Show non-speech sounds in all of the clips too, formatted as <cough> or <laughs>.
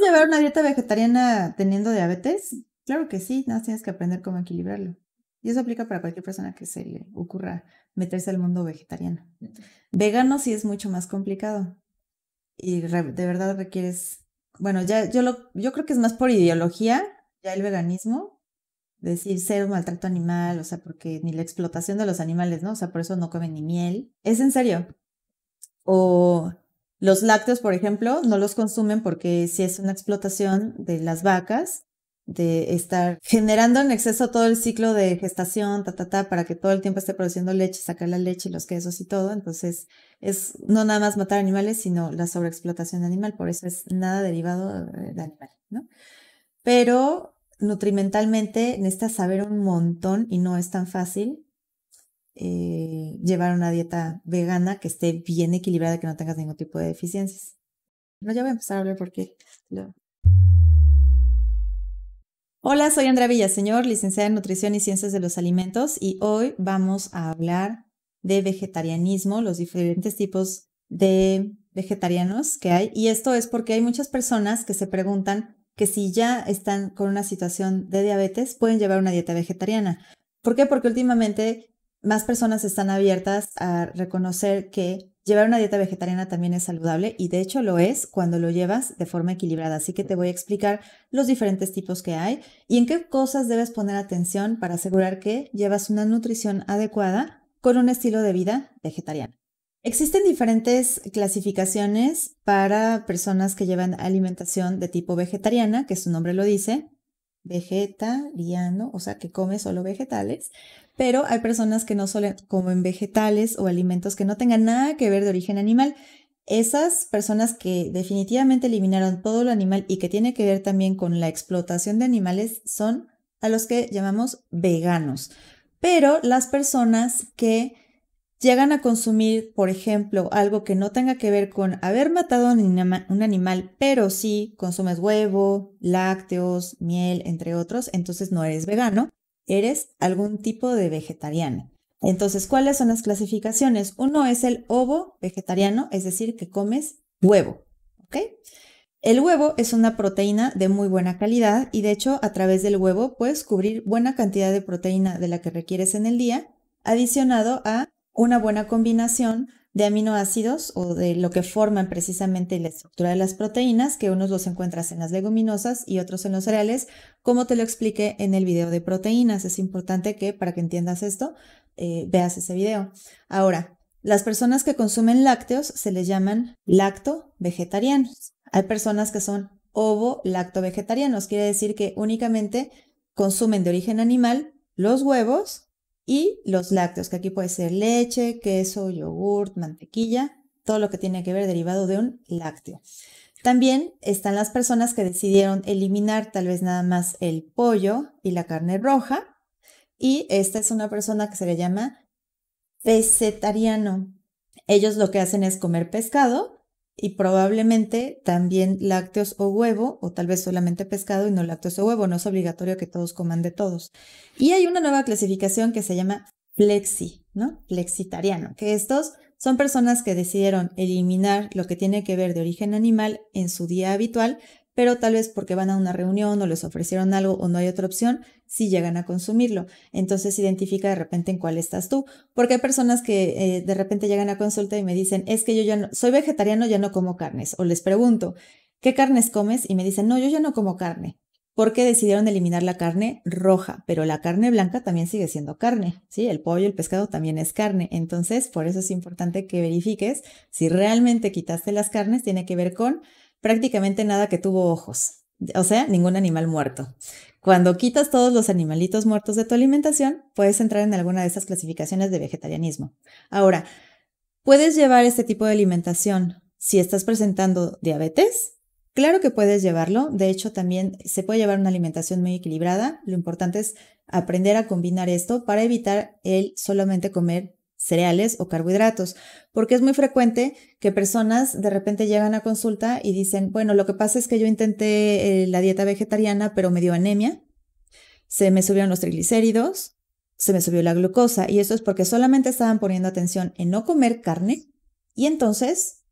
llevar una dieta vegetariana teniendo diabetes? Claro que sí, nada, tienes que aprender cómo equilibrarlo. Y eso aplica para cualquier persona que se le ocurra meterse al mundo vegetariano. Vegano sí es mucho más complicado. Y de verdad requieres, bueno, ya yo lo, yo creo que es más por ideología, ya el veganismo, decir cero maltrato animal, o sea, porque ni la explotación de los animales, ¿no? O sea, por eso no comen ni miel. Es en serio. O los lácteos, por ejemplo, no los consumen porque si es una explotación de las vacas, de estar generando en exceso todo el ciclo de gestación, ta, ta, ta, para que todo el tiempo esté produciendo leche, sacar la leche y los quesos y todo. Entonces, es no nada más matar animales, sino la sobreexplotación animal. Por eso es nada derivado de animal, ¿no? Pero nutrimentalmente necesitas saber un montón y no es tan fácil eh, llevar una dieta vegana que esté bien equilibrada, que no tengas ningún tipo de deficiencias. No, ya voy a empezar a hablar porque... Hola, soy Andrea Villaseñor, licenciada en Nutrición y Ciencias de los Alimentos, y hoy vamos a hablar de vegetarianismo, los diferentes tipos de vegetarianos que hay. Y esto es porque hay muchas personas que se preguntan que si ya están con una situación de diabetes, pueden llevar una dieta vegetariana. ¿Por qué? Porque últimamente más personas están abiertas a reconocer que llevar una dieta vegetariana también es saludable y de hecho lo es cuando lo llevas de forma equilibrada. Así que te voy a explicar los diferentes tipos que hay y en qué cosas debes poner atención para asegurar que llevas una nutrición adecuada con un estilo de vida vegetariano. Existen diferentes clasificaciones para personas que llevan alimentación de tipo vegetariana, que su nombre lo dice, vegetariano, o sea, que come solo vegetales, pero hay personas que no solo comen vegetales o alimentos que no tengan nada que ver de origen animal. Esas personas que definitivamente eliminaron todo lo animal y que tiene que ver también con la explotación de animales son a los que llamamos veganos. Pero las personas que llegan a consumir, por ejemplo, algo que no tenga que ver con haber matado a un animal, pero sí consumes huevo, lácteos, miel, entre otros, entonces no eres vegano eres algún tipo de vegetariano. Entonces, ¿cuáles son las clasificaciones? Uno es el ovo vegetariano, es decir, que comes huevo. El huevo es una proteína de muy buena calidad y de hecho a través del huevo puedes cubrir buena cantidad de proteína de la que requieres en el día, adicionado a una buena combinación de aminoácidos o de lo que forman precisamente la estructura de las proteínas, que unos los encuentras en las leguminosas y otros en los cereales, como te lo expliqué en el video de proteínas. Es importante que para que entiendas esto, eh, veas ese video. Ahora, las personas que consumen lácteos se les llaman lacto-vegetarianos. Hay personas que son ovo-lacto-vegetarianos, quiere decir que únicamente consumen de origen animal los huevos y los lácteos, que aquí puede ser leche, queso, yogurt, mantequilla, todo lo que tiene que ver derivado de un lácteo. También están las personas que decidieron eliminar tal vez nada más el pollo y la carne roja. Y esta es una persona que se le llama pesetariano. Ellos lo que hacen es comer pescado, y probablemente también lácteos o huevo, o tal vez solamente pescado y no lácteos o huevo. No es obligatorio que todos coman de todos. Y hay una nueva clasificación que se llama plexi, ¿no? Plexitariano. que estos son personas que decidieron eliminar lo que tiene que ver de origen animal en su día habitual pero tal vez porque van a una reunión o les ofrecieron algo o no hay otra opción, sí llegan a consumirlo. Entonces identifica de repente en cuál estás tú, porque hay personas que eh, de repente llegan a consulta y me dicen, es que yo ya no, soy vegetariano, ya no como carnes, o les pregunto, ¿qué carnes comes? Y me dicen, no, yo ya no como carne porque decidieron eliminar la carne roja, pero la carne blanca también sigue siendo carne, ¿sí? El pollo, el pescado también es carne, entonces por eso es importante que verifiques si realmente quitaste las carnes, tiene que ver con prácticamente nada que tuvo ojos, o sea, ningún animal muerto. Cuando quitas todos los animalitos muertos de tu alimentación, puedes entrar en alguna de esas clasificaciones de vegetarianismo. Ahora, ¿puedes llevar este tipo de alimentación si estás presentando diabetes? Claro que puedes llevarlo, de hecho también se puede llevar una alimentación muy equilibrada, lo importante es aprender a combinar esto para evitar el solamente comer cereales o carbohidratos, porque es muy frecuente que personas de repente llegan a consulta y dicen, bueno, lo que pasa es que yo intenté eh, la dieta vegetariana, pero me dio anemia, se me subieron los triglicéridos, se me subió la glucosa, y eso es porque solamente estaban poniendo atención en no comer carne y entonces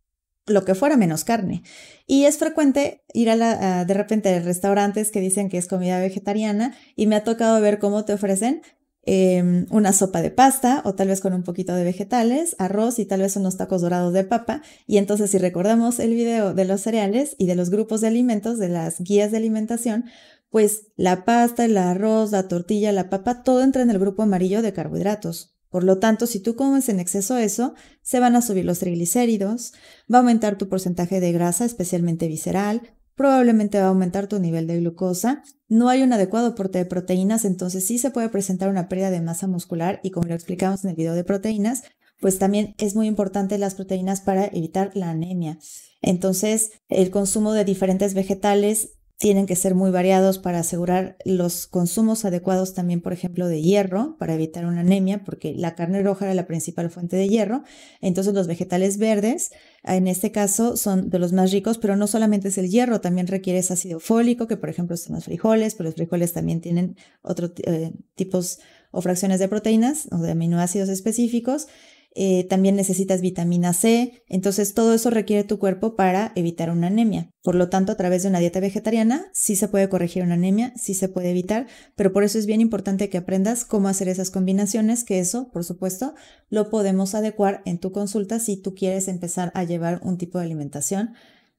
lo que fuera menos carne. Y es frecuente ir a, la, de repente a restaurantes que dicen que es comida vegetariana y me ha tocado ver cómo te ofrecen Em, una sopa de pasta o tal vez con un poquito de vegetales, arroz y tal vez unos tacos dorados de papa. Y entonces si recordamos el video de los cereales y de los grupos de alimentos, de las guías de alimentación, pues la pasta, el arroz, la tortilla, la papa, todo entra en el grupo amarillo de carbohidratos. Por lo tanto, si tú comes en exceso eso, se van a subir los triglicéridos, va a aumentar tu porcentaje de grasa, especialmente visceral, probablemente va a aumentar tu nivel de glucosa. No hay un adecuado aporte de proteínas, entonces sí se puede presentar una pérdida de masa muscular y como lo explicamos en el video de proteínas, pues también es muy importante las proteínas para evitar la anemia. Entonces, el consumo de diferentes vegetales tienen que ser muy variados para asegurar los consumos adecuados también, por ejemplo, de hierro, para evitar una anemia, porque la carne roja era la principal fuente de hierro. Entonces los vegetales verdes, en este caso, son de los más ricos, pero no solamente es el hierro, también requiere ácido fólico, que por ejemplo son los frijoles, pero los frijoles también tienen otros eh, tipos o fracciones de proteínas o de aminoácidos específicos. Eh, también necesitas vitamina C, entonces todo eso requiere tu cuerpo para evitar una anemia. Por lo tanto, a través de una dieta vegetariana sí se puede corregir una anemia, sí se puede evitar, pero por eso es bien importante que aprendas cómo hacer esas combinaciones, que eso, por supuesto, lo podemos adecuar en tu consulta si tú quieres empezar a llevar un tipo de alimentación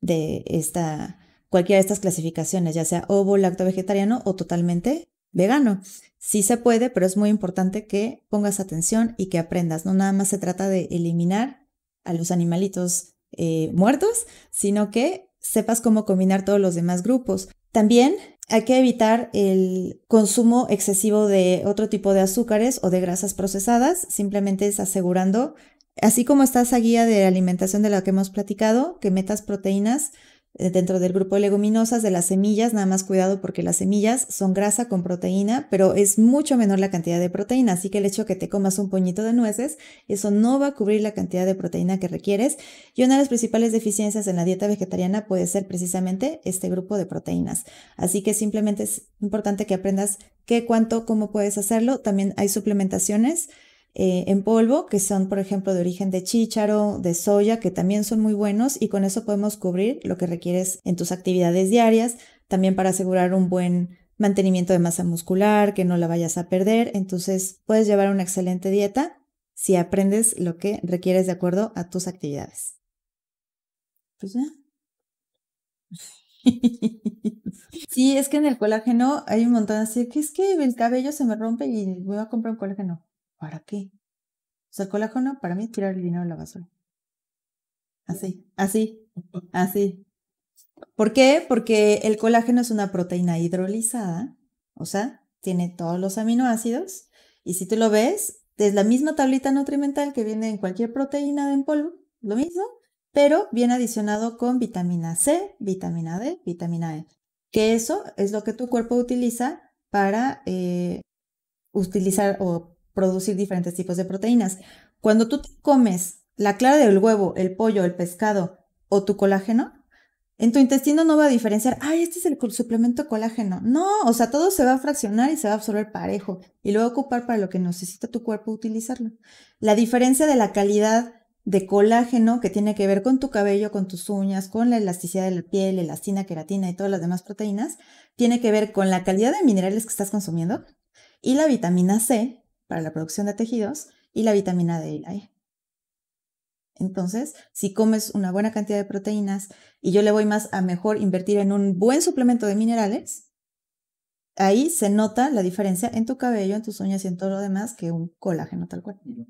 de esta cualquiera de estas clasificaciones, ya sea ovo, lacto vegetariano o totalmente vegano. Sí se puede, pero es muy importante que pongas atención y que aprendas. No nada más se trata de eliminar a los animalitos eh, muertos, sino que sepas cómo combinar todos los demás grupos. También hay que evitar el consumo excesivo de otro tipo de azúcares o de grasas procesadas, simplemente es asegurando, así como está esa guía de alimentación de la que hemos platicado, que metas proteínas eh, dentro del grupo de leguminosas, de las semillas, nada más cuidado porque las semillas son grasa con proteína, pero es mucho menor la cantidad de proteína, así que el hecho de que te comas un puñito de nueces, eso no va a cubrir la cantidad de proteína que requieres. Y una de las principales deficiencias en la dieta vegetariana puede ser precisamente este grupo de proteínas. Así que simplemente es importante que aprendas qué, cuánto, cómo puedes hacerlo. También hay suplementaciones eh, en polvo, que son, por ejemplo, de origen de chícharo, de soya, que también son muy buenos y con eso podemos cubrir lo que requieres en tus actividades diarias, también para asegurar un buen mantenimiento de masa muscular, que no la vayas a perder. Entonces, puedes llevar una excelente dieta si aprendes lo que requieres de acuerdo a tus actividades. Pues ya. <laughs> Sí, es que en el colágeno hay un montón así que es que el cabello se me rompe y voy a comprar un colágeno. ¿Para qué? O sea, colágeno para mí es tirar el dinero de la basura. Así, así, así. ¿Por qué? Porque el colágeno es una proteína hidrolizada, o sea, tiene todos los aminoácidos. Y si tú lo ves, es la misma tablita nutrimental que viene en cualquier proteína en polvo, lo mismo, pero viene adicionado con vitamina C, vitamina D, vitamina E. Que eso es lo que tu cuerpo utiliza para eh, utilizar o producir diferentes tipos de proteínas. Cuando tú comes la clara del huevo, el pollo, el pescado o tu colágeno, en tu intestino no va a diferenciar, ay, este es el suplemento colágeno. No, o sea, todo se va a fraccionar y se va a absorber parejo y lo va a ocupar para lo que necesita tu cuerpo utilizarlo. La diferencia de la calidad de colágeno que tiene que ver con tu cabello, con tus uñas, con la elasticidad de la piel, elastina, queratina y todas las demás proteínas, tiene que ver con la calidad de minerales que estás consumiendo y la vitamina C para la producción de tejidos y la vitamina D y la E. Entonces, si comes una buena cantidad de proteínas y yo le voy más a mejor invertir en un buen suplemento de minerales, ahí se nota la diferencia en tu cabello, en tus uñas y en todo lo demás que un colágeno tal cual.